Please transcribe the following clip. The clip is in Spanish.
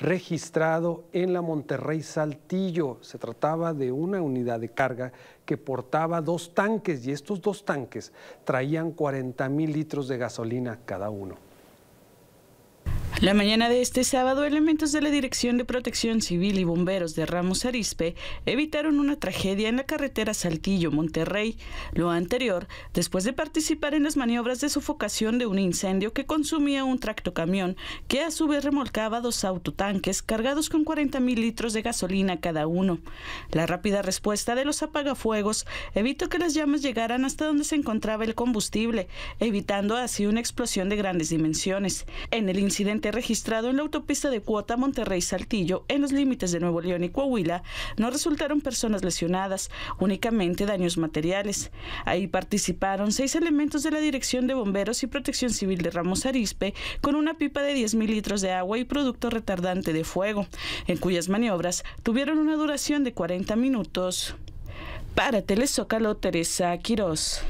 registrado en la Monterrey Saltillo. Se trataba de una unidad de carga que portaba dos tanques y estos dos tanques traían 40 mil litros de gasolina cada uno. La mañana de este sábado, elementos de la Dirección de Protección Civil y bomberos de Ramos Arispe evitaron una tragedia en la carretera Saltillo-Monterrey. Lo anterior, después de participar en las maniobras de sofocación de un incendio que consumía un tractocamión, que a su vez remolcaba dos autotanques cargados con 40 mil litros de gasolina cada uno. La rápida respuesta de los apagafuegos evitó que las llamas llegaran hasta donde se encontraba el combustible, evitando así una explosión de grandes dimensiones. En el incidente registrado en la autopista de Cuota Monterrey-Saltillo, en los límites de Nuevo León y Coahuila, no resultaron personas lesionadas, únicamente daños materiales. Ahí participaron seis elementos de la Dirección de Bomberos y Protección Civil de Ramos Arispe con una pipa de 10 mil litros de agua y producto retardante de fuego, en cuyas maniobras tuvieron una duración de 40 minutos. Para Telezócalo, Teresa Quirós.